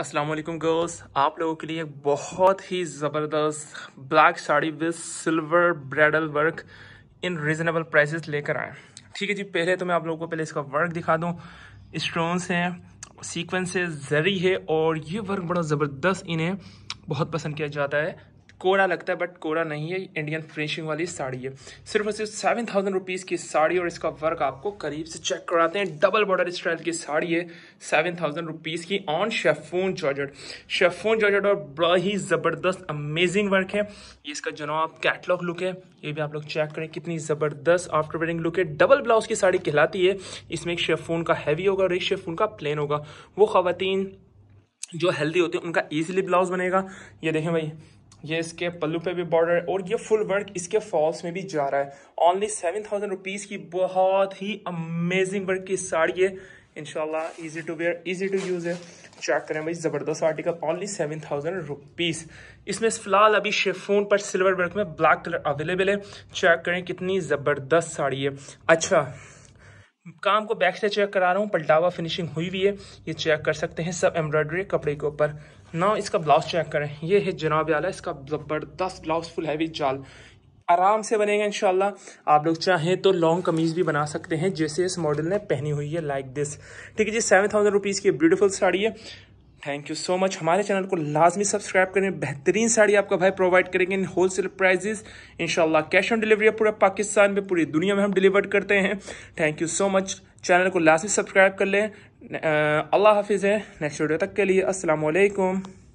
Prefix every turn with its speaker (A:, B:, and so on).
A: अस्सलाम वालेकुम गर्ल्स आप लोगों के लिए एक बहुत ही ज़बरदस्त black sari with silver bridal work in reasonable prices लेकर आए ठीक है जी पहले तो मैं आप लोगों को पहले इसका वर्क दिखा दूँ स्टोन्स हैं सीक्वेंस है जरी है और ये वर्क बड़ा ज़बरदस्त इन्हें बहुत पसंद किया जाता है कोरा लगता है बट कोरा नहीं है इंडियन फिनिशिंग वाली साड़ी है सिर्फ और सिर्फ सेवन थाउजेंड रुपीज़ की साड़ी और इसका वर्क आपको करीब से चेक कराते हैं डबल बॉर्डर स्टाइल की साड़ी है सेवन थाउजेंड रुपीज़ की on chiffon georgette chiffon georgette और बड़ा ही ज़बरदस्त अमेजिंग वर्क है ये इसका जनाब कैटलॉग लुक है ये भी आप लोग चेक करें कितनी ज़बरदस्त आफ्टर वेडिंग लुक है डबल ब्लाउज की साड़ी कहलाती है इसमें एक शेफून का हैवी होगा और एक शेफून का प्लेन होगा वो खातन जो हेल्दी होती है उनका ईजिली ब्लाउज बनेगा ये देखें भाई ये इसके पल्लू पे भी बॉर्डर है और ये फुल वर्क इसके फॉल्स में भी जा रहा है ऑनली सेवन थाउजेंड रुपीज़ की बहुत ही अमेजिंग वर्क की साड़ी है इनशाला easy to wear easy to use है चेक करें भाई ज़बरदस्त article only seven thousand rupees इसमें फिलहाल अभी शेफोन पर सिल्वर वर्क में ब्लैक कलर अवेलेबल है चेक करें कितनी ज़बरदस्त साड़ी है अच्छा काम को बैक से चेक करा रहा हूँ पलटावा फिनिशिंग हुई हुई है ये चेक कर सकते हैं सब एम्ब्रॉयडरी कपड़े के ऊपर ना इसका ब्लाउज चेक करें ये है जनाब आला इसका ज़बरदस्त ब्लाउज फुल हैवी जाल आराम से बनेगा इंशाल्लाह आप लोग चाहें तो लॉन्ग कमीज भी बना सकते हैं जैसे इस मॉडल ने पहनी हुई है लाइक दिस ठीक है जी सेवन थाउजेंड रुपीज़ की ब्यूटीफुल साड़ी है थैंक यू सो मच हमारे चैनल को लाजमी सब्सक्राइब करें बेहतरीन साड़ी आपका भाई प्रोवाइड करेंगे इन होल सेल प्राइजेज इनशाला कैश ऑन डिलीवरी पूरे पाकिस्तान में पूरी दुनिया में हम डिलीवर करते हैं thank you so much channel को लाजमी सब्सक्राइब कर लें अल्लाह हाफिज़ है नेक्स्ट वीडियो तक के लिए असलकम